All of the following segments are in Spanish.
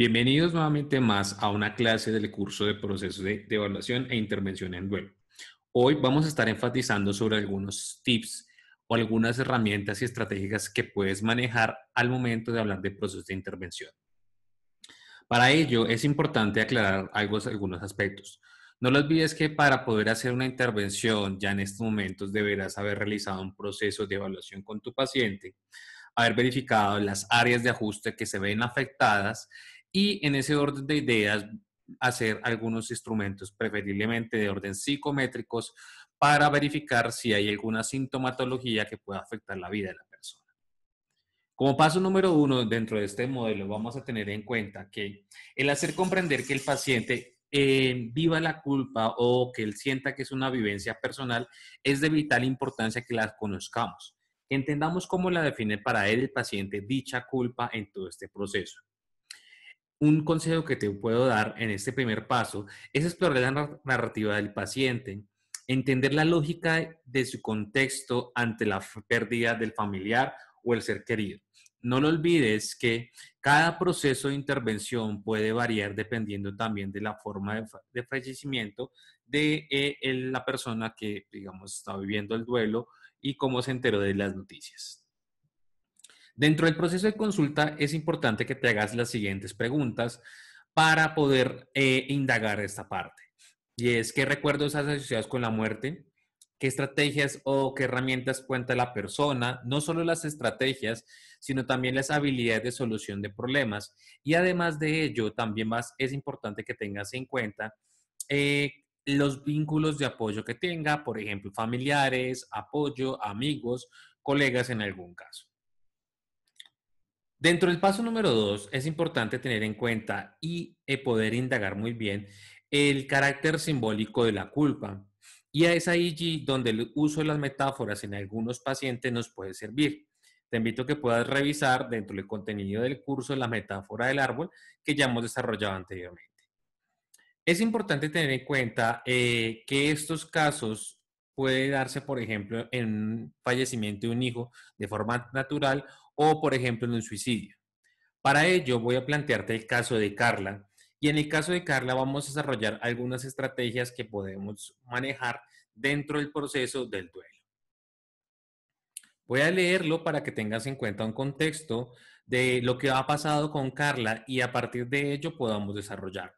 Bienvenidos nuevamente más a una clase del curso de procesos de, evaluación e intervención en duelo. Hoy vamos a estar enfatizando sobre algunos tips o algunas herramientas y estrategias que puedes manejar al momento de hablar de procesos de intervención. Para ello es importante aclarar algunos, algunos aspectos. No lo olvides que para poder hacer una intervención ya en estos momentos deberás haber realizado un proceso de evaluación con tu paciente, haber verificado las áreas de ajuste que se ven afectadas y en ese orden de ideas hacer algunos instrumentos, preferiblemente de orden psicométricos, para verificar si hay alguna sintomatología que pueda afectar la vida de la persona. Como paso número uno dentro de este modelo, vamos a tener en cuenta que el hacer comprender que el paciente eh, viva la culpa o que él sienta que es una vivencia personal es de vital importancia que la conozcamos. que Entendamos cómo la define para él el paciente dicha culpa en todo este proceso un consejo que te puedo dar en este primer paso es explorar la narrativa del paciente, entender la lógica de su contexto ante la pérdida del familiar o el ser querido. No lo olvides que cada proceso de intervención puede variar dependiendo también de la forma de, fallecimiento de eh, la persona que, digamos, está viviendo el duelo y cómo se enteró de las noticias. Dentro del proceso de consulta es importante que te hagas las siguientes preguntas para poder eh, indagar esta parte. Y es, ¿qué recuerdos has asociados con la muerte? ¿Qué estrategias o qué herramientas cuenta la persona? No solo las estrategias, sino también las habilidades de solución de problemas. Y además de ello, también más es importante que tengas en cuenta eh, los vínculos de apoyo que tenga, por ejemplo, familiares, apoyo, amigos, colegas en algún caso. Dentro del paso número dos, es importante tener en cuenta y eh, poder indagar muy bien el carácter simbólico de la culpa. Y a esa ahí donde el uso de las metáforas en algunos pacientes nos puede servir. Te invito a que puedas revisar dentro del contenido del curso la metáfora del árbol que ya hemos desarrollado anteriormente. Es importante tener en cuenta eh, que estos casos puede darse, por ejemplo, en un fallecimiento de un hijo de forma natural o, por ejemplo, en un suicidio. Para ello, voy a plantearte el caso de Carla. Y en el caso de Carla, vamos a desarrollar algunas estrategias que podemos manejar dentro del proceso del duelo. Voy a leerlo para que tengas en cuenta un contexto de lo que ha pasado con Carla y a partir de ello podamos desarrollar.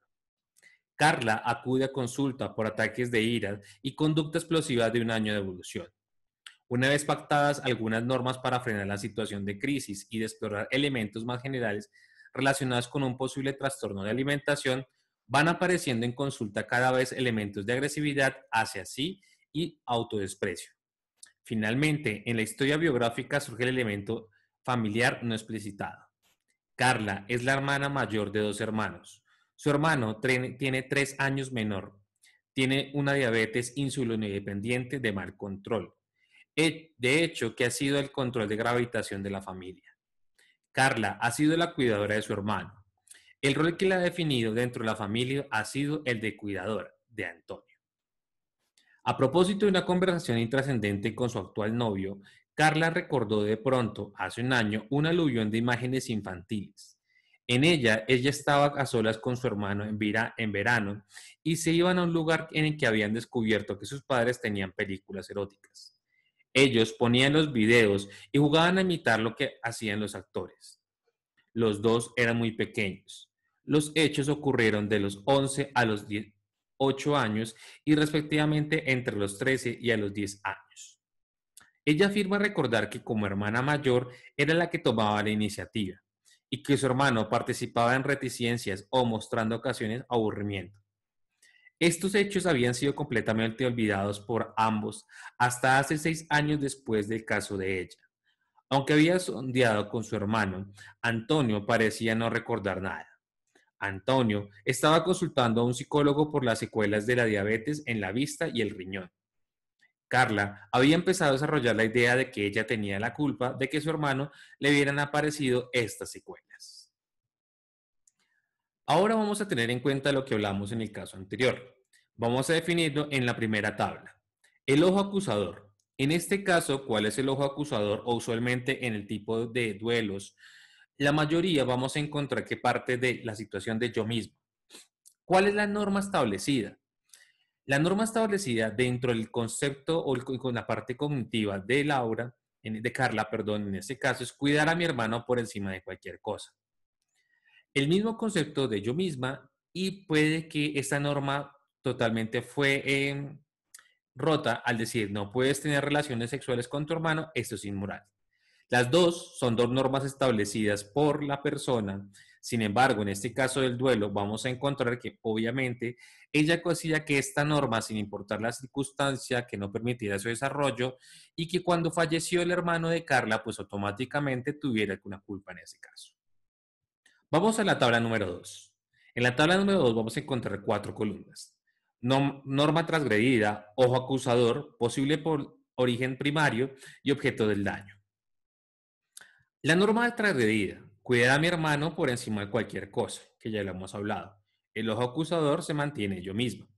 Carla acude a consulta por ataques de ira y conducta explosiva de un año de evolución. Una vez pactadas algunas normas para frenar la situación de crisis y de explorar elementos más generales relacionados con un posible trastorno de alimentación, van apareciendo en consulta cada vez elementos de agresividad hacia sí y autodesprecio. Finalmente, en la historia biográfica surge el elemento familiar no explicitado. Carla es la hermana mayor de dos hermanos. Su hermano tiene tres años menor. Tiene una diabetes independiente de mal control. De hecho, que ha sido el control de gravitación de la familia. Carla ha sido la cuidadora de su hermano. El rol que la ha definido dentro de la familia ha sido el de cuidadora de Antonio. A propósito de una conversación intrascendente con su actual novio, Carla recordó de pronto, hace un año, un aluvión de imágenes infantiles. En ella, ella estaba a solas con su hermano en, en verano y se iban a un lugar en el que habían descubierto que sus padres tenían películas eróticas. Ellos ponían los videos y jugaban a imitar lo que hacían los actores. Los dos eran muy pequeños. Los hechos ocurrieron de los 11 a los 8 años y respectivamente entre los 13 y a los 10 años. Ella afirma recordar que como hermana mayor era la que tomaba la iniciativa y que su hermano participaba en reticencias o mostrando ocasiones aburrimiento. Estos hechos habían sido completamente olvidados por ambos hasta hace seis años después del caso de ella. Aunque había sondeado con su hermano, Antonio parecía no recordar nada. Antonio estaba consultando a un psicólogo por las secuelas de la diabetes en la vista y el riñón. Carla había empezado a desarrollar la idea de que ella tenía la culpa de que su hermano le hubieran aparecido estas secuelas. Ahora vamos a tener en cuenta lo que hablamos en el caso anterior. Vamos a definirlo en la primera tabla. El ojo acusador. En este caso, ¿cuál es el ojo acusador o usualmente en el tipo de duelos? La mayoría vamos a encontrar que parte de la situación de yo mismo. ¿Cuál es la norma establecida? La norma establecida dentro del concepto o con la parte cognitiva de Laura, de Carla, perdón, en este caso, es cuidar a mi hermano por encima de cualquier cosa. El mismo concepto de yo misma y puede que esta norma totalmente fue em, rota al decir no puedes tener relaciones sexuales con tu hermano, esto es inmoral. Las dos son dos normas establecidas por la persona sin embargo, en este caso del duelo, vamos a encontrar que obviamente ella consigue que esta norma, sin importar la circunstancia, que no permitiera su desarrollo y que cuando falleció el hermano de Carla, pues automáticamente tuviera alguna culpa en ese caso. Vamos a la tabla número 2. En la tabla número 2 vamos a encontrar cuatro columnas. Norma transgredida, ojo acusador, posible por origen primario y objeto del daño. La norma transgredida Cuida a mi hermano por encima de cualquier cosa, que ya lo hemos hablado. El ojo acusador se mantiene yo mismo.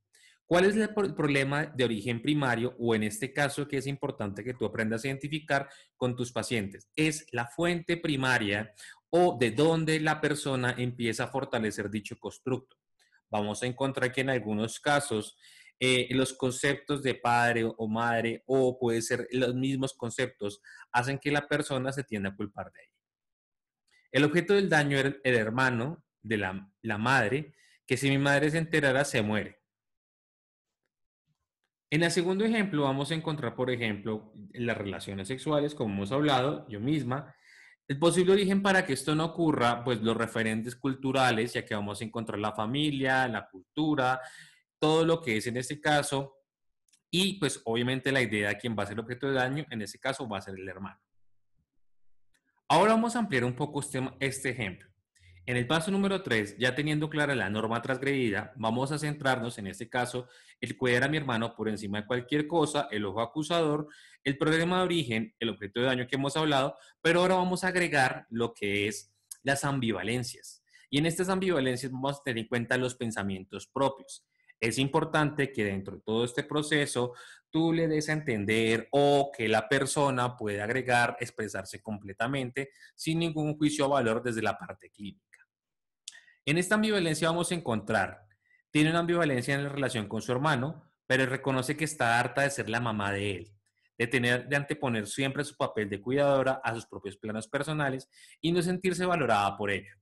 ¿Cuál es el problema de origen primario o en este caso que es importante que tú aprendas a identificar con tus pacientes? Es la fuente primaria o de dónde la persona empieza a fortalecer dicho constructo. Vamos a encontrar que en algunos casos eh, los conceptos de padre o madre o puede ser los mismos conceptos hacen que la persona se tienda a culpar de ello. El objeto del daño es el hermano de la, madre, que si mi madre se enterara, se muere. En el segundo ejemplo vamos a encontrar, por ejemplo, las relaciones sexuales, como hemos hablado, yo misma, el posible origen para que esto no ocurra, pues los referentes culturales, ya que vamos a encontrar la familia, la cultura, todo lo que es en este caso, y pues obviamente la idea de quién va a ser el objeto de daño, en este caso va a ser el hermano. Ahora vamos a ampliar un poco este, este ejemplo. En el paso número 3, ya teniendo clara la norma transgredida, vamos a centrarnos en este caso, el cuidar a mi hermano por encima de cualquier cosa, el ojo acusador, el problema de origen, el objeto de daño que hemos hablado, pero ahora vamos a agregar lo que es las ambivalencias. Y en estas ambivalencias vamos a tener en cuenta los pensamientos propios. Es importante que dentro de todo este proceso tú le des a entender o que la persona puede agregar, expresarse completamente sin ningún juicio o valor desde la parte clínica. En esta ambivalencia vamos a encontrar, tiene una ambivalencia en la relación con su hermano, pero reconoce que está harta de ser la mamá de él, de tener de anteponer siempre su papel de cuidadora a sus propios planos personales y no sentirse valorada por ello.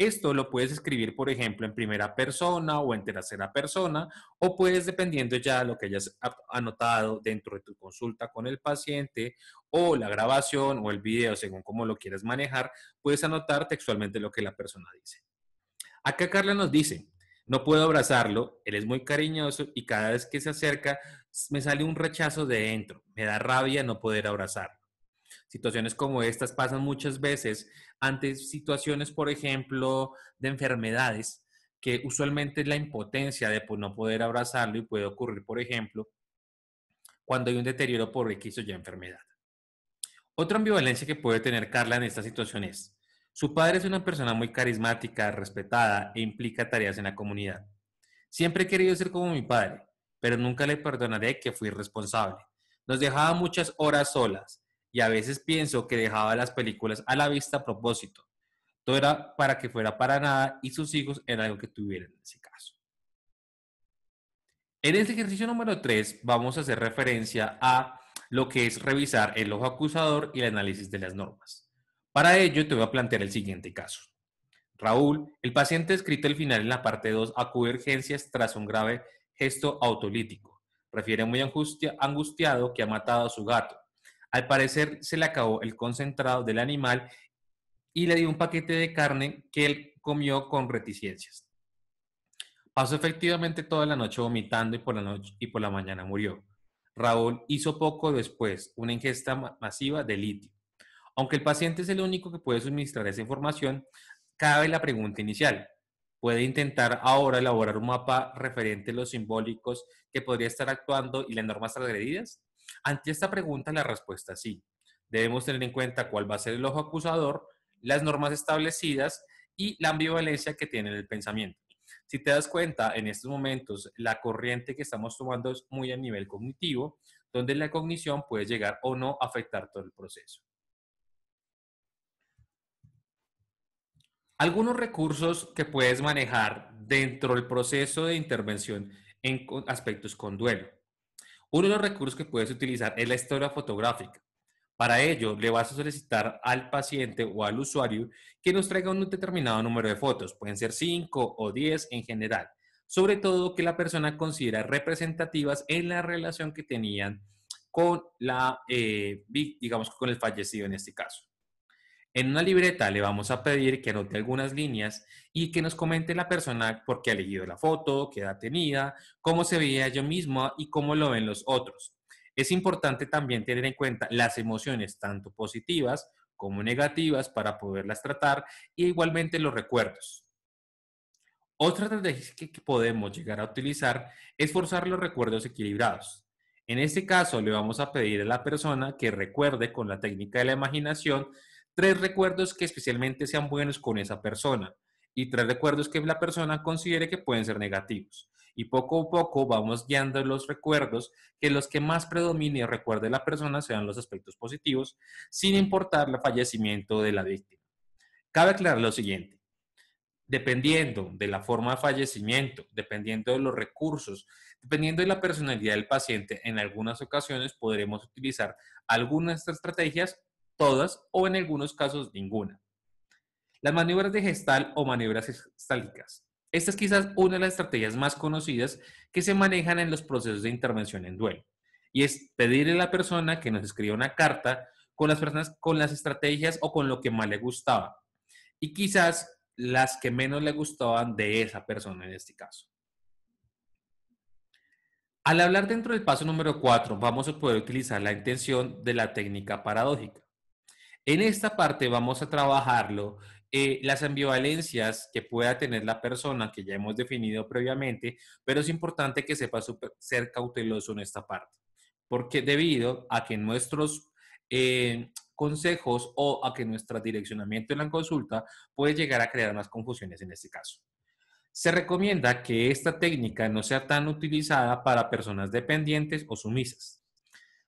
Esto lo puedes escribir, por ejemplo, en primera persona o en tercera persona, o puedes, dependiendo ya de lo que hayas anotado dentro de tu consulta con el paciente, o la grabación o el video, según cómo lo quieras manejar, puedes anotar textualmente lo que la persona dice. Acá Carla nos dice, no puedo abrazarlo, él es muy cariñoso y cada vez que se acerca me sale un rechazo de dentro, me da rabia no poder abrazar. Situaciones como estas pasan muchas veces ante situaciones, por ejemplo, de enfermedades, que usualmente es la impotencia de pues, no poder abrazarlo y puede ocurrir, por ejemplo, cuando hay un deterioro por X o Y enfermedad. Otra ambivalencia que puede tener Carla en esta situación es, su padre es una persona muy carismática, respetada e implica tareas en la comunidad. Siempre he querido ser como mi padre, pero nunca le perdonaré que fui responsable. Nos dejaba muchas horas solas, y a veces pienso que dejaba las películas a la vista a propósito. Todo era para que fuera para nada y sus hijos en algo que tuvieran en ese caso. En este ejercicio número 3 vamos a hacer referencia a lo que es revisar el ojo acusador y el análisis de las normas. Para ello te voy a plantear el siguiente caso. Raúl, el paciente escrito al final en la parte 2 acude a urgencias tras un grave gesto autolítico. Refiere muy angustiado que ha matado a su gato. Al parecer se le acabó el concentrado del animal y le dio un paquete de carne que él comió con reticencias. Pasó efectivamente toda la noche vomitando y por la noche y por la mañana murió. Raúl hizo poco después una ingesta masiva de litio. Aunque el paciente es el único que puede suministrar esa información, cabe la pregunta inicial. Puede intentar ahora elaborar un mapa referente a los simbólicos que podría estar actuando y las normas transgredidas. Ante esta pregunta, la respuesta es sí. Debemos tener en cuenta cuál va a ser el ojo acusador, las normas establecidas y la ambivalencia que tiene el pensamiento. Si te das cuenta, en estos momentos la corriente que estamos tomando es muy a nivel cognitivo, donde la cognición puede llegar o no a afectar todo el proceso. Algunos recursos que puedes manejar dentro del proceso de intervención en aspectos con duelo. Uno de los recursos que puedes utilizar es la historia fotográfica. Para ello, le vas a solicitar al paciente o al usuario que nos traiga un determinado número de fotos, pueden ser 5 o 10 en general, sobre todo que la persona considera representativas en la relación que tenían con la, eh, digamos, con el fallecido en este caso. En una libreta le vamos a pedir que anote algunas líneas y que nos comente la persona por qué ha elegido la foto, qué edad tenía, cómo se veía yo mismo y cómo lo ven los otros. Es importante también tener en cuenta las emociones, tanto positivas como negativas, para poderlas tratar y igualmente los recuerdos. Otra estrategia que podemos llegar a utilizar es forzar los recuerdos equilibrados. En este caso, le vamos a pedir a la persona que recuerde con la técnica de la imaginación tres recuerdos que especialmente sean buenos con esa persona y tres recuerdos que la persona considere que pueden ser negativos. Y poco a poco vamos guiando los recuerdos, que los que más predomine y recuerde la persona sean los aspectos positivos, sin importar el fallecimiento de la víctima. Cabe aclarar lo siguiente. Dependiendo de la forma de fallecimiento, dependiendo de los recursos, dependiendo de la personalidad del paciente, en algunas ocasiones podremos utilizar algunas estrategias todas o en algunos casos ninguna. Las maniobras de gestal o maniobras gestálicas. Esta es quizás una de las estrategias más conocidas que se manejan en los procesos de intervención en duelo. Y es pedirle a la persona que nos escriba una carta con las personas, con las estrategias o con lo que más le gustaba. Y quizás las que menos le gustaban de esa persona en este caso. Al hablar dentro del paso número 4, vamos a poder utilizar la intención de la técnica paradójica. En esta parte vamos a trabajarlo eh, las ambivalencias que pueda tener la persona que ya hemos definido previamente, pero es importante que sepa ser cauteloso en esta parte, porque debido a que nuestros eh, consejos o a que nuestro direccionamiento en la consulta puede llegar a crear más confusiones en este caso. Se recomienda que esta técnica no sea tan utilizada para personas dependientes o sumisas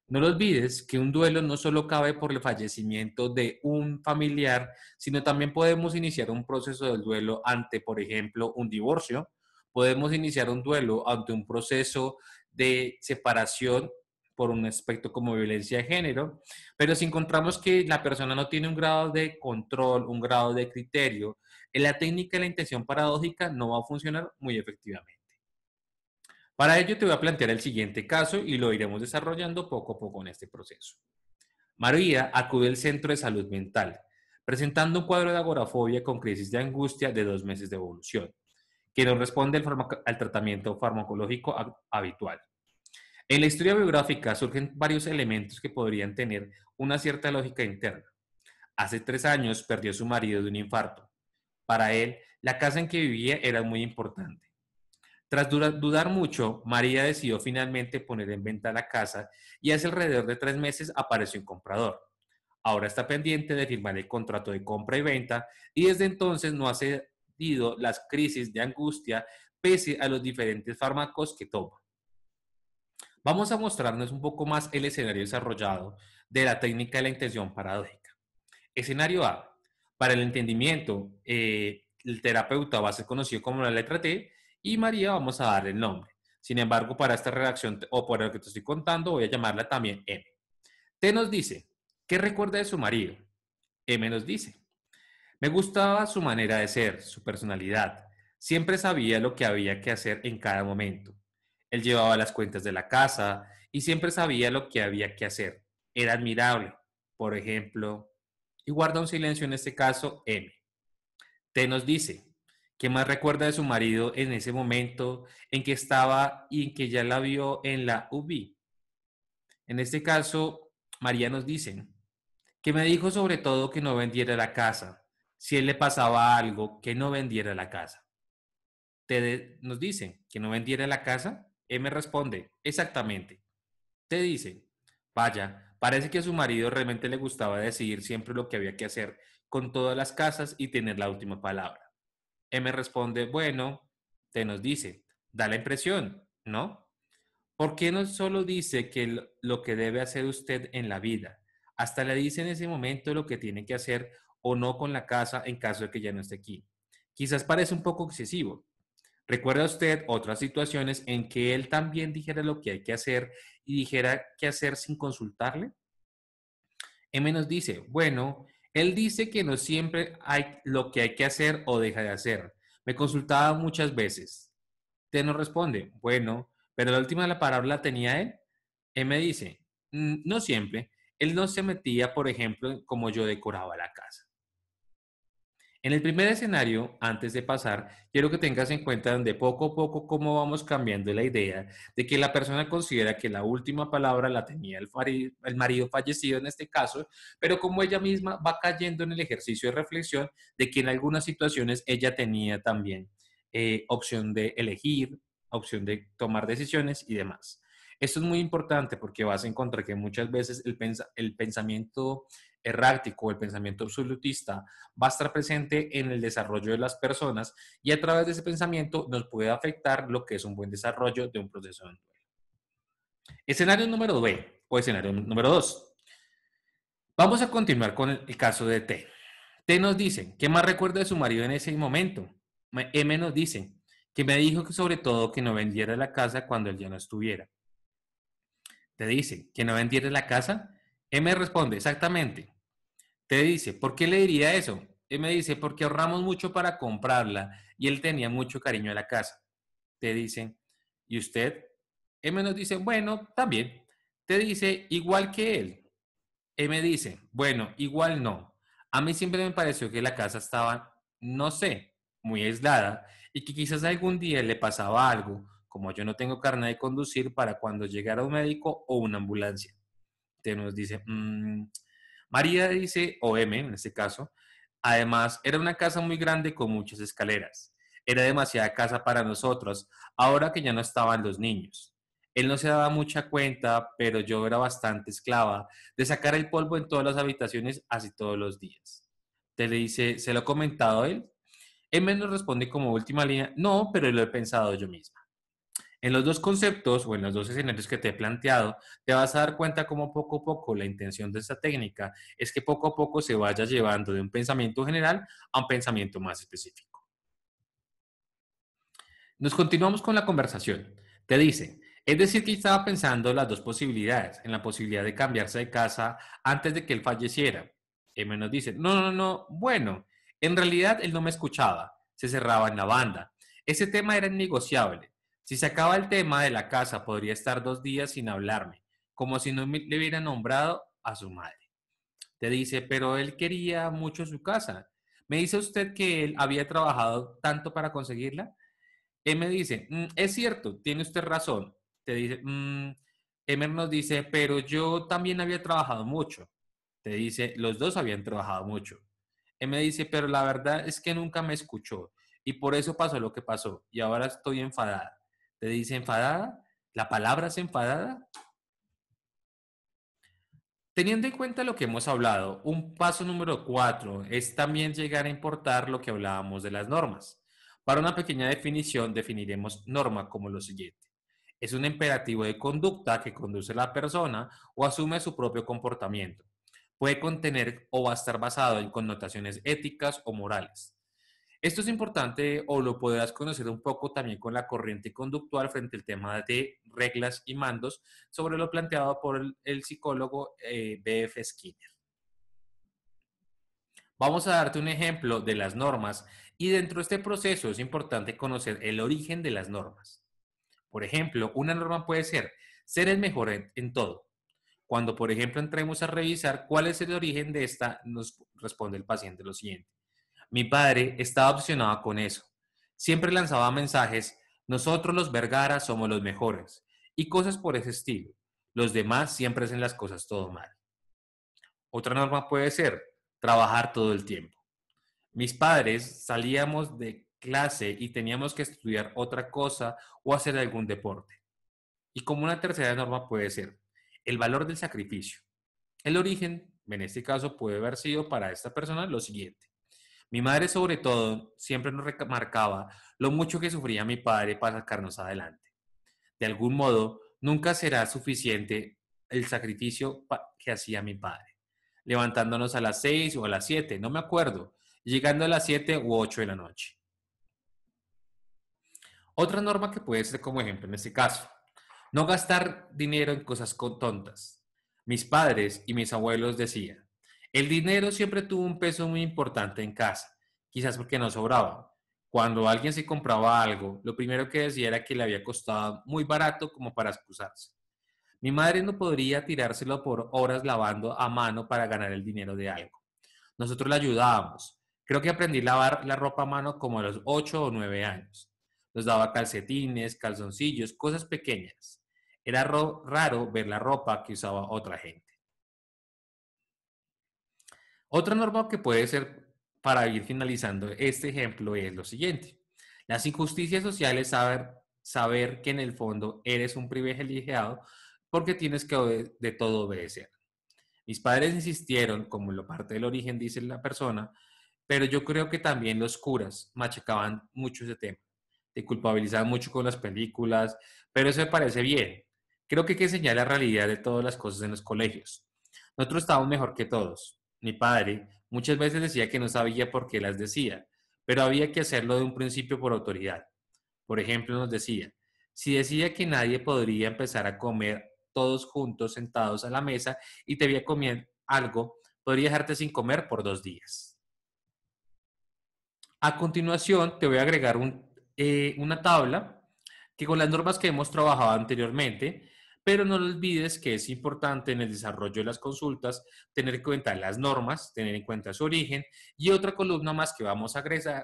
no lo olvides que un duelo no solo cabe por el fallecimiento de un familiar, sino también podemos iniciar un proceso del duelo ante, por ejemplo, un divorcio, podemos iniciar un duelo ante un proceso de separación por un aspecto como violencia de género, pero si encontramos que la persona no tiene un grado de control, un grado de criterio, en eh, la técnica de la intención paradójica no va a funcionar muy efectivamente. Para ello te voy a plantear el siguiente caso y lo iremos desarrollando poco a poco en este proceso. María acude al centro de salud mental, presentando un cuadro de agorafobia con crisis de angustia de dos meses de evolución, que no responde al, tratamiento farmacológico habitual. En la historia biográfica surgen varios elementos que podrían tener una cierta lógica interna. Hace tres años perdió su marido de un infarto. Para él, la casa en que vivía era muy importante. Tras dudar mucho, María decidió finalmente poner en venta la casa y hace alrededor de tres meses apareció un comprador. Ahora está pendiente de firmar el contrato de compra y venta y desde entonces no ha cedido las crisis de angustia pese a los diferentes fármacos que toma. Vamos a mostrarnos un poco más el escenario desarrollado de la técnica de la intención paradójica. Escenario A. Para el entendimiento, eh, el terapeuta va a ser conocido como la letra T y María vamos a darle el nombre. Sin embargo, para esta redacción o para lo que te estoy contando, voy a llamarla también M. T nos dice, ¿qué recuerda de su marido? M nos dice, me gustaba su manera de ser, su personalidad. Siempre sabía lo que había que hacer en cada momento. Él llevaba las cuentas de la casa y siempre sabía lo que había que hacer. Era admirable, por ejemplo, y guarda un silencio en este caso M. T nos dice, ¿Qué más recuerda de su marido en ese momento en que estaba y en que ya la vio en la UBI? En este caso, María nos dice que me dijo sobre todo que no vendiera la casa. Si él le pasaba algo, que no vendiera la casa. Te nos dice que no vendiera la casa. Él me responde, exactamente. Te dice, vaya, parece que a su marido realmente le gustaba decidir siempre lo que había que hacer con todas las casas y tener la última palabra. M responde, bueno, te nos dice, da la impresión, ¿no? ¿Por qué no solo dice que lo que debe hacer usted en la vida? Hasta le dice en ese momento lo que tiene que hacer o no con la casa en caso de que ya no esté aquí. Quizás parece un poco excesivo. ¿Recuerda usted otras situaciones en que él también dijera lo que hay que hacer y dijera qué hacer sin consultarle? M nos dice, bueno, él dice que no siempre hay lo que hay que hacer o deja de hacer. Me consultaba muchas veces. Te no responde, bueno, pero la última de la palabra tenía él. Él me dice, mm, no siempre. Él no se metía, por ejemplo, como yo decoraba la casa. En el primer escenario, antes de pasar, quiero que tengas en cuenta donde poco a poco cómo vamos cambiando la idea de que la persona considera que la última palabra la tenía el, marido, fallecido en este caso, pero como ella misma va cayendo en el ejercicio de reflexión de que en algunas situaciones ella tenía también eh, opción de elegir, opción de tomar decisiones y demás. Esto es muy importante porque vas a encontrar que muchas veces el pensamiento errático, el pensamiento absolutista, va a estar presente en el desarrollo de las personas y a través de ese pensamiento nos puede afectar lo que es un buen desarrollo de un proceso de Escenario número B o escenario número 2. Vamos a continuar con el caso de T. T nos dice, ¿qué más recuerda de su marido en ese momento? M nos dice, que me dijo que sobre todo que no vendiera la casa cuando él ya no estuviera. Te dice, que no vendiera la casa M responde, exactamente. te dice, ¿por qué le diría eso? M dice, porque ahorramos mucho para comprarla y él tenía mucho cariño a la casa. Te dice, ¿y usted? M nos dice, bueno, también. te dice, igual que él. M dice, bueno, igual no. A mí siempre me pareció que la casa estaba, no sé, muy aislada y que quizás algún día le pasaba algo, como yo no tengo carne de conducir para cuando llegara un médico o una ambulancia te nos dice, mm, María dice, o M en este caso, además era una casa muy grande con muchas escaleras. Era demasiada casa para nosotros, ahora que ya no estaban los niños. Él no se daba mucha cuenta, pero yo era bastante esclava de sacar el polvo en todas las habitaciones así todos los días. Te le dice, ¿se lo ha comentado él? M nos responde como última línea, no, pero lo he pensado yo misma. En los dos conceptos o en los dos escenarios que te he planteado, te vas a dar cuenta cómo poco a poco la intención de esta técnica es que poco a poco se vaya llevando de un pensamiento general a un pensamiento más específico. Nos continuamos con la conversación. Te dice, es decir, que estaba pensando las dos posibilidades, en la posibilidad de cambiarse de casa antes de que él falleciera. M nos dice, no, no, no, bueno, en realidad él no me escuchaba, se cerraba en la banda. Ese tema era innegociable si se acaba el tema de la casa, podría estar dos días sin hablarme, como si no le hubiera nombrado a su madre. Te dice, pero él quería mucho su casa. Me dice usted que él había trabajado tanto para conseguirla. Él me dice, mm, es cierto, tiene usted razón. Te dice, mm, nos dice, pero yo también había trabajado mucho. Te dice, los dos habían trabajado mucho. Él me dice, pero la verdad es que nunca me escuchó y por eso pasó lo que pasó y ahora estoy enfadada. Te dice enfadada, la palabra es enfadada. Teniendo en cuenta lo que hemos hablado, un paso número cuatro es también llegar a importar lo que hablábamos de las normas. Para una pequeña definición, definiremos norma como lo siguiente. Es un imperativo de conducta que conduce a la persona o asume su propio comportamiento. Puede contener o va a estar basado en connotaciones éticas o morales. Esto es importante o lo podrás conocer un poco también con la corriente conductual frente al tema de reglas y mandos sobre lo planteado por el, psicólogo eh, BF Skinner. Vamos a darte un ejemplo de las normas y dentro de este proceso es importante conocer el origen de las normas. Por ejemplo, una norma puede ser ser el mejor en todo. Cuando, por ejemplo, entremos a revisar cuál es el origen de esta, nos responde el paciente lo siguiente. Mi padre estaba obsesionado con eso. Siempre lanzaba mensajes, nosotros los Vergara somos los mejores, y cosas por ese estilo. Los demás siempre hacen las cosas todo mal. Otra norma puede ser trabajar todo el tiempo. Mis padres salíamos de clase y teníamos que estudiar otra cosa o hacer algún deporte. Y como una tercera norma puede ser el valor del sacrificio. El origen, en este caso, puede haber sido para esta persona lo siguiente. Mi madre sobre todo siempre nos remarcaba lo mucho que sufría mi padre para sacarnos adelante. De algún modo, nunca será suficiente el sacrificio que hacía mi padre, levantándonos a las seis o a las siete, no me acuerdo, llegando a las siete u ocho de la noche. Otra norma que puede ser como ejemplo en este caso, no gastar dinero en cosas tontas. Mis padres y mis abuelos decían, el dinero siempre tuvo un peso muy importante en casa, quizás porque no sobraba. Cuando alguien se compraba algo, lo primero que decía era que le había costado muy barato como para excusarse. Mi madre no podría tirárselo por horas lavando a mano para ganar el dinero de algo. Nosotros la ayudábamos. Creo que aprendí a lavar la ropa a mano como a los 8 o 9 años. Nos daba calcetines, calzoncillos, cosas pequeñas. Era raro ver la ropa que usaba otra gente. Otra norma que puede ser para ir finalizando este ejemplo es lo siguiente. Las injusticias sociales saber, saber que en el fondo eres un privilegiado porque tienes que de todo obedecer. Mis padres insistieron, como lo parte del origen dice la persona, pero yo creo que también los curas machacaban mucho ese tema. Te culpabilizaban mucho con las películas, pero eso me parece bien. Creo que hay que enseñar la realidad de todas las cosas en los colegios. Nosotros estamos mejor que todos mi padre, muchas veces decía que no sabía por qué las decía, pero había que hacerlo de un principio por autoridad. Por ejemplo, nos decía, si decía que nadie podría empezar a comer todos juntos sentados a la mesa y te había comido algo, podría dejarte sin comer por dos días. A continuación, te voy a agregar eh, una tabla que con las normas que hemos trabajado anteriormente pero no olvides que es importante en el desarrollo de las consultas tener en cuenta las normas, tener en cuenta su origen y otra columna más que vamos a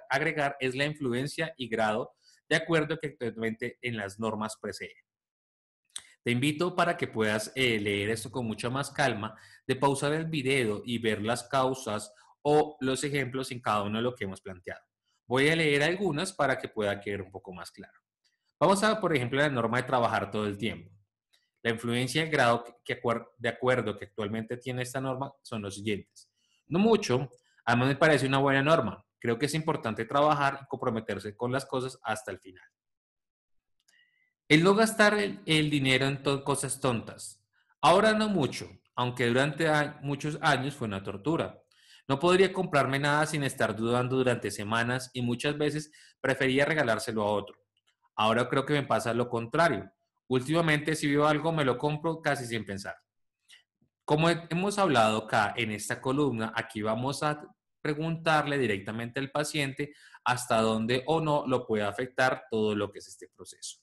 agregar, es la influencia y grado de acuerdo que actualmente en las normas preceden. Te invito para que puedas eh, leer esto con mucha más calma, de pausar el video y ver las causas o los ejemplos en cada uno de lo que hemos planteado. Voy a leer algunas para que pueda quedar un poco más claro. Vamos a, por ejemplo, la norma de trabajar todo el tiempo influencia y grado de acuerdo que actualmente tiene esta norma son los siguientes. No mucho, a mí me parece una buena norma. Creo que es importante trabajar y comprometerse con las cosas hasta el final. El no gastar el, dinero en cosas tontas. Ahora no mucho, aunque durante muchos años fue una tortura. No podría comprarme nada sin estar dudando durante semanas y muchas veces prefería regalárselo a otro. Ahora creo que me pasa lo contrario. Últimamente, si veo algo, me lo compro casi sin pensar. Como hemos hablado acá en esta columna, aquí vamos a preguntarle directamente al paciente hasta dónde o no lo puede afectar todo lo que es este proceso.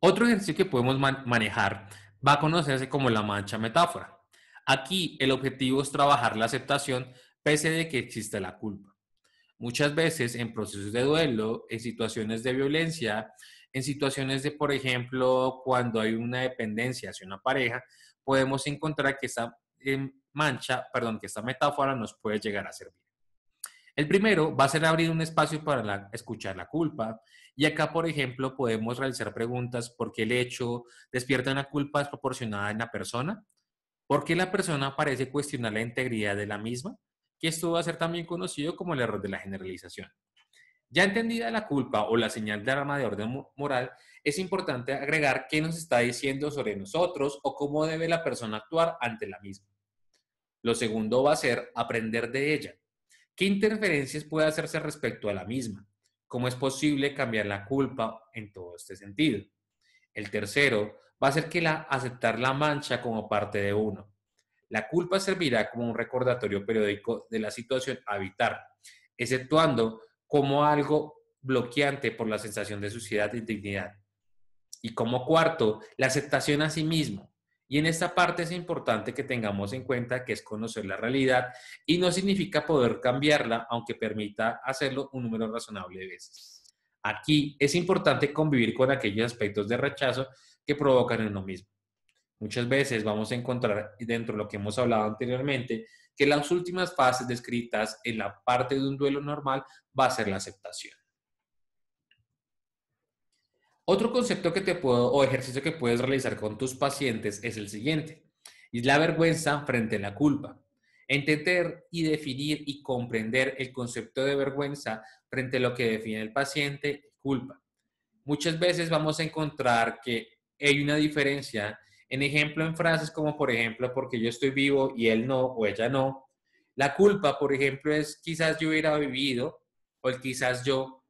Otro ejercicio que podemos manejar va a conocerse como la mancha metáfora. Aquí el objetivo es trabajar la aceptación pese de que existe la culpa. Muchas veces en procesos de duelo, en situaciones de violencia, en situaciones de, por ejemplo, cuando hay una dependencia hacia una pareja, podemos encontrar que esta eh, mancha, perdón, que esta metáfora nos puede llegar a servir. El primero va a ser abrir un espacio para escuchar la culpa. Y acá, por ejemplo, podemos realizar preguntas por qué el hecho despierta una culpa desproporcionada en la persona, por qué la persona parece cuestionar la integridad de la misma, que esto va a ser también conocido como el error de la generalización. Ya entendida la culpa o la señal de arma de orden moral, es importante agregar qué nos está diciendo sobre nosotros o cómo debe la persona actuar ante la misma. Lo segundo va a ser aprender de ella. ¿Qué interferencias puede hacerse respecto a la misma? ¿Cómo es posible cambiar la culpa en todo este sentido? El tercero va a ser que la, aceptar la mancha como parte de uno. La culpa servirá como un recordatorio periódico de la situación a evitar, exceptuando como algo bloqueante por la sensación de suciedad y dignidad. Y como cuarto, la aceptación a sí mismo. Y en esta parte es importante que tengamos en cuenta que es conocer la realidad y no significa poder cambiarla, aunque permita hacerlo un número razonable de veces. Aquí es importante convivir con aquellos aspectos de rechazo que provocan en uno mismo. Muchas veces vamos a encontrar, dentro de lo que hemos hablado anteriormente, que las últimas fases descritas en la parte de un duelo normal va a ser la aceptación. Otro concepto que te puedo o ejercicio que puedes realizar con tus pacientes es el siguiente. Es la vergüenza frente a la culpa. Entender y definir y comprender el concepto de vergüenza frente a lo que define el paciente culpa. Muchas veces vamos a encontrar que hay una diferencia en ejemplo, en frases como, por ejemplo, porque yo estoy vivo y él no o ella no. La culpa, por ejemplo, es quizás yo hubiera vivido o quizás yo.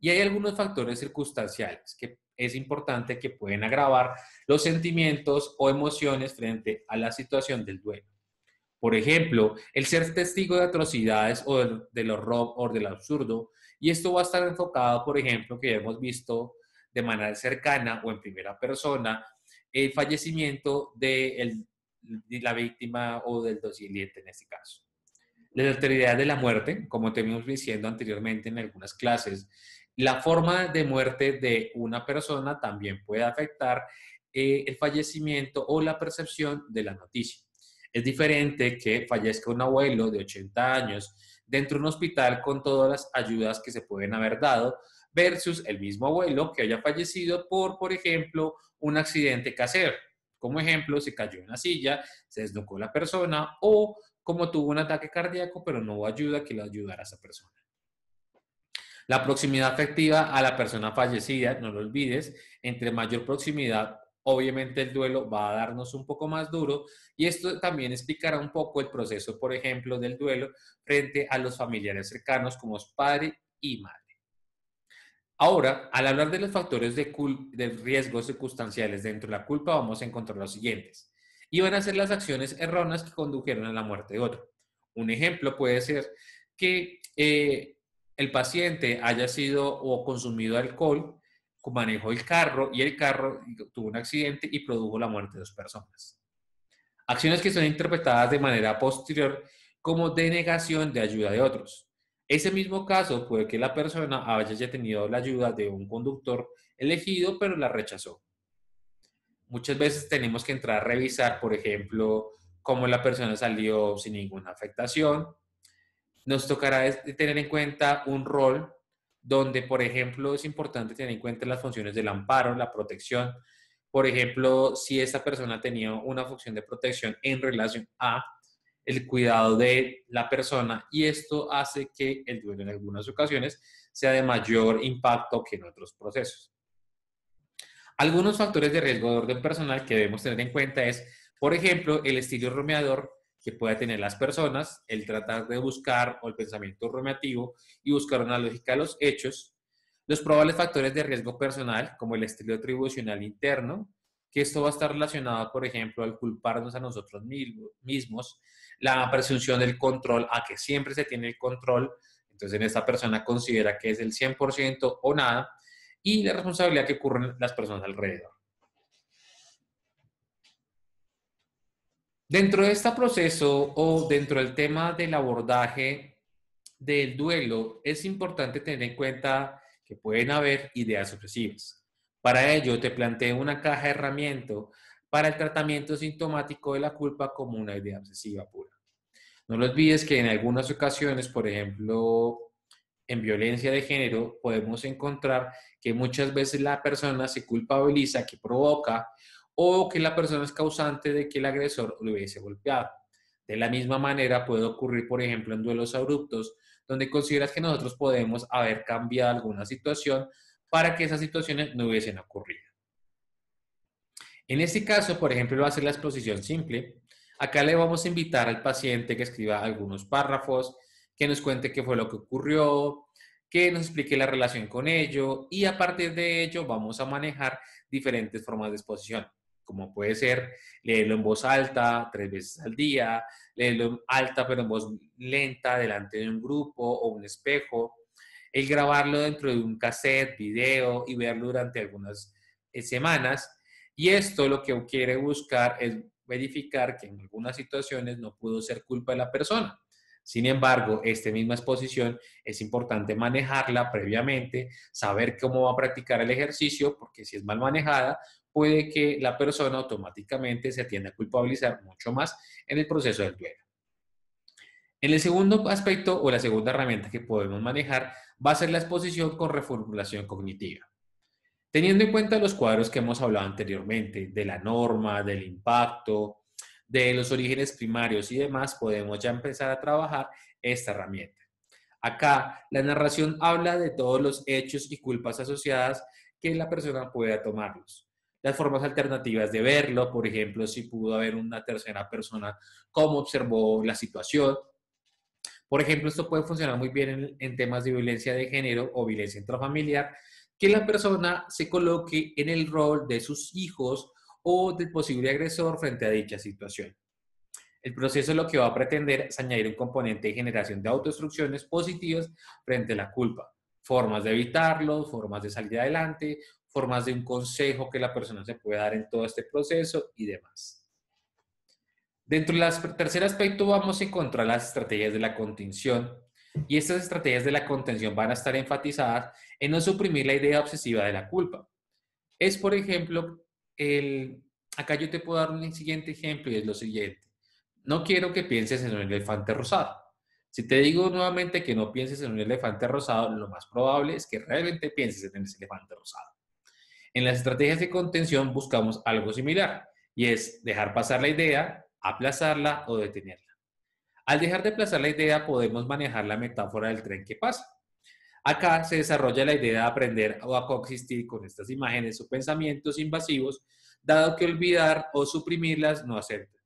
Y hay algunos factores circunstanciales que es importante que pueden agravar los sentimientos o emociones frente a la situación del duelo. Por ejemplo, el ser testigo de atrocidades o de del horror o del absurdo. Y esto va a estar enfocado, por ejemplo, que ya hemos visto de manera cercana o en primera persona el fallecimiento de, la víctima o del doliente en este caso. La alteridad de la muerte, como te diciendo anteriormente en algunas clases, la forma de muerte de una persona también puede afectar eh, el fallecimiento o la percepción de la noticia. Es diferente que fallezca un abuelo de 80 años dentro de un hospital con todas las ayudas que se pueden haber dado versus el mismo abuelo que haya fallecido por, por ejemplo, un accidente casero. Como ejemplo, se cayó en la silla, se desnucó la persona o como tuvo un ataque cardíaco, pero no hubo ayuda que le ayudara a esa persona. La proximidad afectiva a la persona fallecida, no lo olvides, entre mayor proximidad, obviamente el duelo va a darnos un poco más duro y esto también explicará un poco el proceso, por ejemplo, del duelo frente a los familiares cercanos como padre y madre. Ahora, al hablar de los factores de, de riesgo circunstanciales dentro de la culpa, vamos a encontrar los siguientes. Y van a ser las acciones erróneas que condujeron a la muerte de otro. Un ejemplo puede ser que eh, el paciente haya sido o consumido alcohol, manejó el carro y el carro tuvo un accidente y produjo la muerte de dos personas. Acciones que son interpretadas de manera posterior como denegación de ayuda de otros. Ese mismo caso puede que la persona haya tenido la ayuda de un conductor elegido, pero la rechazó. Muchas veces tenemos que entrar a revisar, por ejemplo, cómo la persona salió sin ninguna afectación. Nos tocará tener en cuenta un rol donde, por ejemplo, es importante tener en cuenta las funciones del amparo, la protección. Por ejemplo, si esta persona tenía una función de protección en relación a el cuidado de la persona y esto hace que el duelo en algunas ocasiones sea de mayor impacto que en otros procesos. Algunos factores de riesgo de orden personal que debemos tener en cuenta es, por ejemplo, el estilo romeador que pueda tener las personas, el tratar de buscar o el pensamiento rumiativo y buscar una lógica de los hechos, los probables factores de riesgo personal como el estilo atribucional interno, que esto va a estar relacionado, por ejemplo, al culparnos a nosotros mismos, la presunción del control, a que siempre se tiene el control, entonces en esta persona considera que es el 100% o nada, y la responsabilidad que ocurren las personas alrededor. Dentro de este proceso o dentro del tema del abordaje del duelo, es importante tener en cuenta que pueden haber ideas sucesivas para ello, te planteé una caja de herramientas para el tratamiento sintomático de la culpa como una idea obsesiva pura. No lo olvides que en algunas ocasiones, por ejemplo, en violencia de género, podemos encontrar que muchas veces la persona se culpabiliza, que provoca, o que la persona es causante de que el agresor lo hubiese golpeado. De la misma manera puede ocurrir, por ejemplo, en duelos abruptos, donde consideras que nosotros podemos haber cambiado alguna situación para que esas situaciones no hubiesen ocurrido. En este caso, por ejemplo, va a ser la exposición simple. Acá le vamos a invitar al paciente que escriba algunos párrafos, que nos cuente qué fue lo que ocurrió, que nos explique la relación con ello y a partir de ello vamos a manejar diferentes formas de exposición, como puede ser leerlo en voz alta tres veces al día, leerlo en alta pero en voz lenta delante de un grupo o un espejo, el grabarlo dentro de un cassette, video y verlo durante algunas eh, semanas. Y esto lo que quiere buscar es verificar que en algunas situaciones no pudo ser culpa de la persona. Sin embargo, esta misma exposición es importante manejarla previamente, saber cómo va a practicar el ejercicio, porque si es mal manejada, puede que la persona automáticamente se tienda a culpabilizar mucho más en el proceso del duelo. En el segundo aspecto o la segunda herramienta que podemos manejar va a ser la exposición con reformulación cognitiva. Teniendo en cuenta los cuadros que hemos hablado anteriormente, de la norma, del impacto, de los orígenes primarios y demás, podemos ya empezar a trabajar esta herramienta. Acá la narración habla de todos los hechos y culpas asociadas que la persona pueda tomarlos. Las formas alternativas de verlo, por ejemplo, si pudo haber una tercera persona, cómo observó la situación, por ejemplo, esto puede funcionar muy bien en, temas de violencia de género o violencia intrafamiliar, que la persona se coloque en el rol de sus hijos o del posible agresor frente a dicha situación. El proceso lo que va a pretender es añadir un componente de generación de autoinstrucciones positivas frente a la culpa, formas de evitarlo, formas de salir adelante, formas de un consejo que la persona se puede dar en todo este proceso y demás. Dentro del tercer aspecto vamos a encontrar las estrategias de la contención y estas estrategias de la contención van a estar enfatizadas en no suprimir la idea obsesiva de la culpa. Es, por ejemplo, el, acá yo te puedo dar un siguiente ejemplo y es lo siguiente. No quiero que pienses en un elefante rosado. Si te digo nuevamente que no pienses en un elefante rosado, lo más probable es que realmente pienses en ese elefante rosado. En las estrategias de contención buscamos algo similar y es dejar pasar la idea aplazarla o detenerla. Al dejar de aplazar la idea, podemos manejar la metáfora del tren que pasa. Acá se desarrolla la idea de aprender o a coexistir con estas imágenes o pensamientos invasivos, dado que olvidar o suprimirlas no acepta.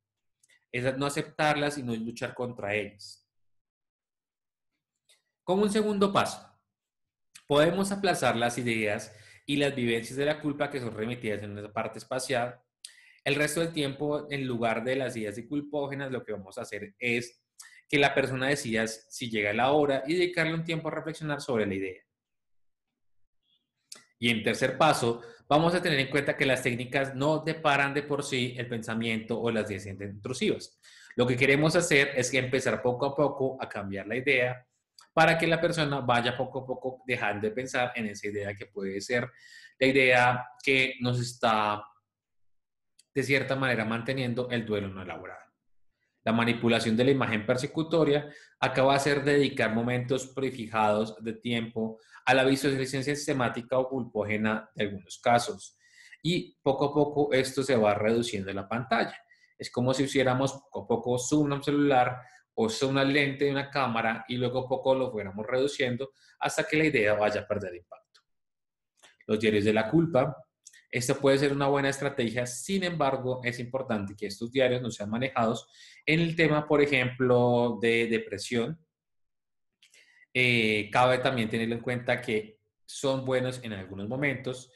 Es no aceptarlas y no luchar contra ellas. Como un segundo paso, podemos aplazar las ideas y las vivencias de la culpa que son remitidas en una parte espacial el resto del tiempo, en lugar de las ideas de culpógenas, lo que vamos a hacer es que la persona decida si llega la hora y dedicarle un tiempo a reflexionar sobre la idea. Y en tercer paso, vamos a tener en cuenta que las técnicas no deparan de por sí el pensamiento o las ideas intrusivas. Lo que queremos hacer es que empezar poco a poco a cambiar la idea para que la persona vaya poco a poco dejando de pensar en esa idea que puede ser la idea que nos está de cierta manera manteniendo el duelo no elaborado. La manipulación de la imagen persecutoria acaba de ser dedicar momentos prefijados de tiempo a la visualización sistemática o culpógena de algunos casos. Y poco a poco esto se va reduciendo en la pantalla. Es como si hiciéramos poco a poco zoom celular o zoom una lente de una cámara y luego poco lo fuéramos reduciendo hasta que la idea vaya a perder impacto. Los diarios de la culpa esta puede ser una buena estrategia, sin embargo, es importante que estos diarios no sean manejados en el tema, por ejemplo, de depresión. Eh, cabe también tener en cuenta que son buenos en algunos momentos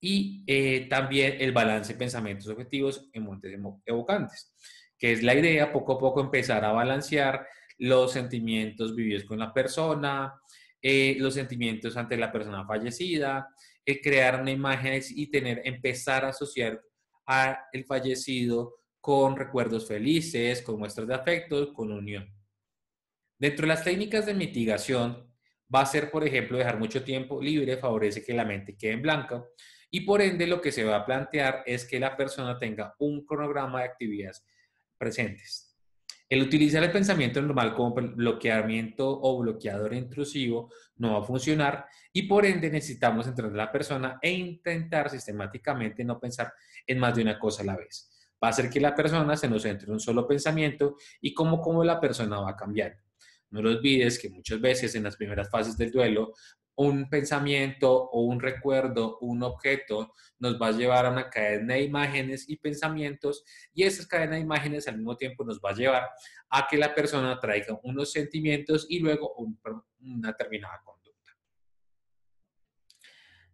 y eh, también el balance de pensamientos objetivos en momentos evocantes, que es la idea poco a poco empezar a balancear los sentimientos vividos con la persona, eh, los sentimientos ante la persona fallecida, crear una y tener, empezar a asociar a el fallecido con recuerdos felices, con muestras de afecto, con unión. Dentro de las técnicas de mitigación, va a ser, por ejemplo, dejar mucho tiempo libre favorece que la mente quede en blanco y por ende lo que se va a plantear es que la persona tenga un cronograma de actividades presentes. El utilizar el pensamiento normal como bloqueamiento o bloqueador intrusivo no va a funcionar y por ende necesitamos entrar en la persona e intentar sistemáticamente no pensar en más de una cosa a la vez. Va a hacer que la persona se nos entre en un solo pensamiento y cómo, cómo la persona va a cambiar. No lo olvides que muchas veces en las primeras fases del duelo un pensamiento o un recuerdo, un objeto, nos va a llevar a una cadena de imágenes y pensamientos y esa cadena de imágenes al mismo tiempo nos va a llevar a que la persona traiga unos sentimientos y luego una determinada conducta.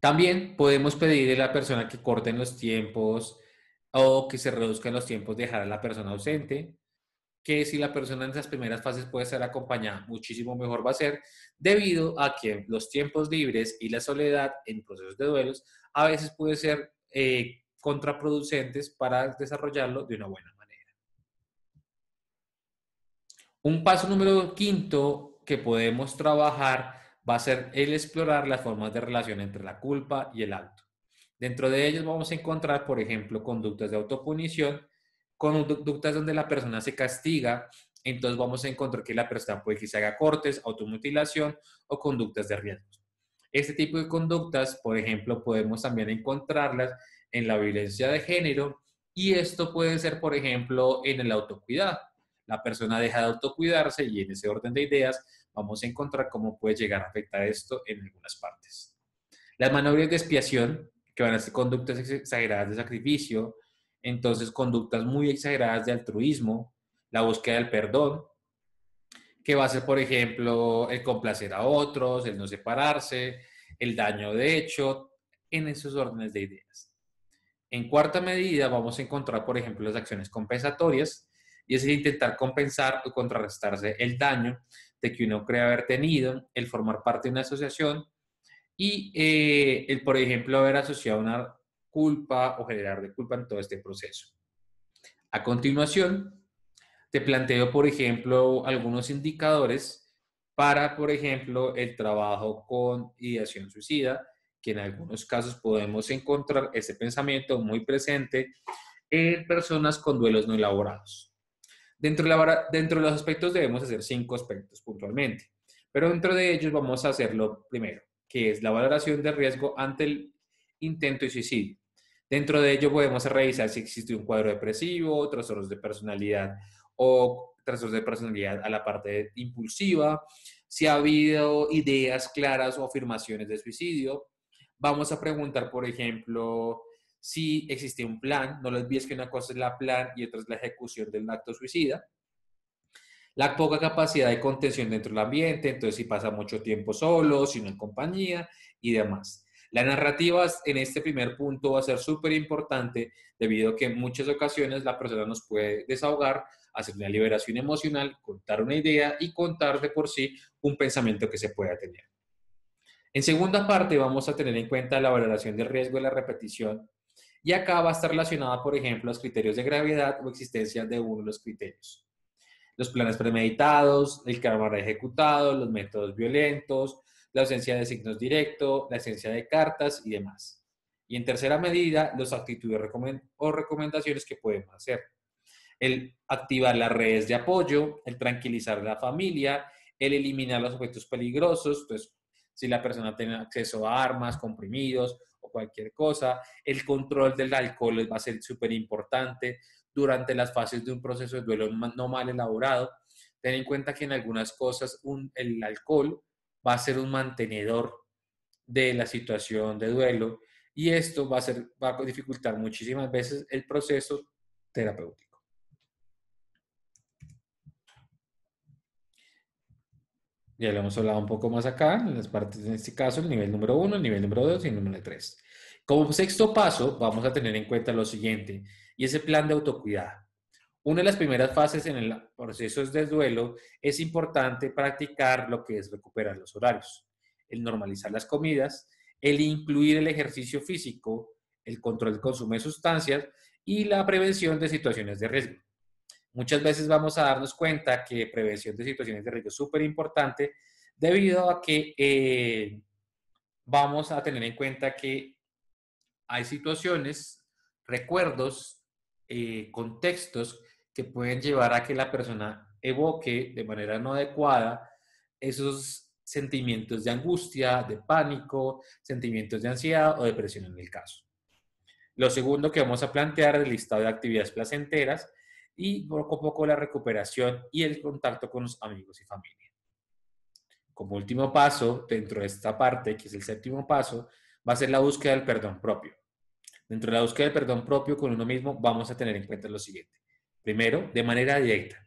También podemos pedirle a la persona que corten los tiempos o que se reduzcan los tiempos de dejar a la persona ausente, que si la persona en esas primeras fases puede ser acompañada, muchísimo mejor va a ser, debido a que los tiempos libres y la soledad en procesos de duelos a veces puede ser eh, contraproducentes para desarrollarlo de una buena manera. Un paso número quinto que podemos trabajar va a ser el explorar las formas de relación entre la culpa y el acto. Dentro de ellos vamos a encontrar, por ejemplo, conductas de autopunición, conductas donde la persona se castiga, entonces vamos a encontrar que la persona puede que se haga cortes, automutilación o conductas de riesgo. Este tipo de conductas, por ejemplo, podemos también encontrarlas en la violencia de género y esto puede ser, por ejemplo, en el autocuidado. La persona deja de autocuidarse y en ese orden de ideas vamos a encontrar cómo puede llegar a afectar esto en algunas partes. Las maniobras de expiación, que van a ser conductas exageradas de sacrificio, entonces, conductas muy exageradas de altruismo, la búsqueda del perdón, que va a ser, por ejemplo, el complacer a otros, el no separarse, el daño de hecho, en esos órdenes de ideas. En cuarta medida, vamos a encontrar, por ejemplo, las acciones compensatorias, y es el intentar compensar o contrarrestarse el daño de que uno cree haber tenido, el formar parte de una asociación y eh, el, por ejemplo, haber asociado una culpa o generar de culpa en todo este proceso. A continuación, te planteo, por ejemplo, algunos indicadores para, por ejemplo, el trabajo con ideación suicida, que en algunos casos podemos encontrar ese pensamiento muy presente en personas con duelos no elaborados. Dentro de, los aspectos debemos hacer cinco aspectos puntualmente, pero dentro de ellos vamos a hacerlo primero, que es la valoración de riesgo ante el intento de suicidio. Dentro de ello podemos revisar si existe un cuadro depresivo, trastornos de personalidad o trastornos de personalidad a la parte impulsiva, si ha habido ideas claras o afirmaciones de suicidio. Vamos a preguntar, por ejemplo, si existe un plan. No les olvides que una cosa es la plan y otra es la ejecución del acto suicida. La poca capacidad de contención dentro del ambiente, entonces si pasa mucho tiempo solo, si no en compañía y demás. La narrativa en este primer punto va a ser súper importante debido a que en muchas ocasiones la persona nos puede desahogar, hacer una liberación emocional, contar una idea y contar de por sí un pensamiento que se pueda tener. En segunda parte vamos a tener en cuenta la valoración del riesgo de la repetición y acá va a estar relacionada, por ejemplo, a los criterios de gravedad o existencia de uno de los criterios. Los planes premeditados, el karma ejecutado, los métodos violentos, la ausencia de signos directos, la ausencia de cartas y demás. Y en tercera medida, las actitudes o recomendaciones que podemos hacer. El activar las redes de apoyo, el tranquilizar a la familia, el eliminar los objetos peligrosos, pues si la persona tiene acceso a armas, comprimidos o cualquier cosa, el control del alcohol va a ser súper importante durante las fases de un proceso de duelo no mal elaborado. Ten en cuenta que en algunas cosas el alcohol va a ser un mantenedor de la situación de duelo y esto va a, ser, va a dificultar muchísimas veces el proceso terapéutico. Ya lo hemos hablado un poco más acá, en las partes, en este caso, el nivel número uno el nivel número dos y el número 3. Como sexto paso, vamos a tener en cuenta lo siguiente, y ese plan de autocuidado. Una de las primeras fases en el proceso de duelo es importante practicar lo que es recuperar los horarios, el normalizar las comidas, el incluir el ejercicio físico, el control del consumo de sustancias y la prevención de situaciones de riesgo. Muchas veces vamos a darnos cuenta que prevención de situaciones de riesgo es súper importante debido a que eh, vamos a tener en cuenta que hay situaciones, recuerdos, eh, contextos que pueden llevar a que la persona evoque de manera no adecuada esos sentimientos de angustia, de pánico, sentimientos de ansiedad o depresión en el caso. Lo segundo que vamos a plantear es el listado de actividades placenteras y poco a poco la recuperación y el contacto con los amigos y familia. Como último paso, dentro de esta parte, que es el séptimo paso, va a ser la búsqueda del perdón propio. Dentro de la búsqueda del perdón propio con uno mismo vamos a tener en cuenta lo siguiente. Primero, de manera directa.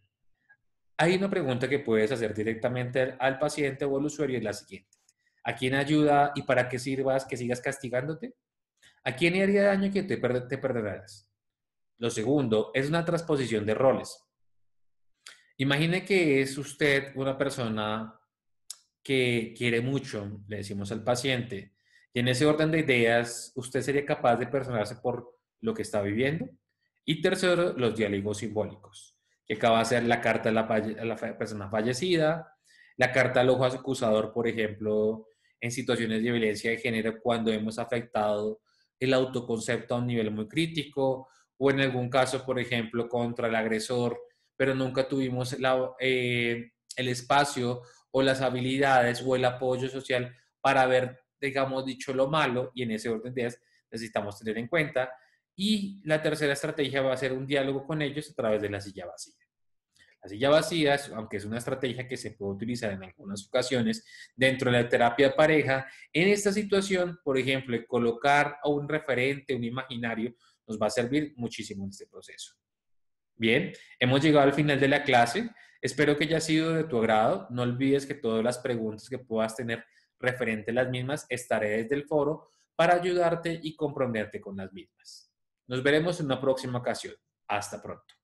Hay una pregunta que puedes hacer directamente al, paciente o al usuario y es la siguiente. ¿A quién ayuda y para qué sirvas que sigas castigándote? ¿A quién haría daño que te, per Lo segundo es una transposición de roles. Imagine que es usted una persona que quiere mucho, le decimos al paciente, y en ese orden de ideas, ¿usted sería capaz de personarse por lo que está viviendo? Y tercero, los diálogos simbólicos, que acaba de ser la carta a la, persona fallecida, la carta al ojo acusador, por ejemplo, en situaciones de violencia de género cuando hemos afectado el autoconcepto a un nivel muy crítico o en algún caso, por ejemplo, contra el agresor, pero nunca tuvimos eh, el espacio o las habilidades o el apoyo social para haber, digamos, dicho lo malo y en ese orden de ideas necesitamos tener en cuenta y la tercera estrategia va a ser un diálogo con ellos a través de la silla vacía. La silla vacía, aunque es una estrategia que se puede utilizar en algunas ocasiones dentro de la terapia pareja, en esta situación, por ejemplo, colocar a un referente, un imaginario, nos va a servir muchísimo en este proceso. Bien, hemos llegado al final de la clase. Espero que haya sido de tu agrado. No olvides que todas las preguntas que puedas tener referente a las mismas estaré desde el foro para ayudarte y comprometerte con las mismas. Nos veremos en una próxima ocasión. Hasta pronto.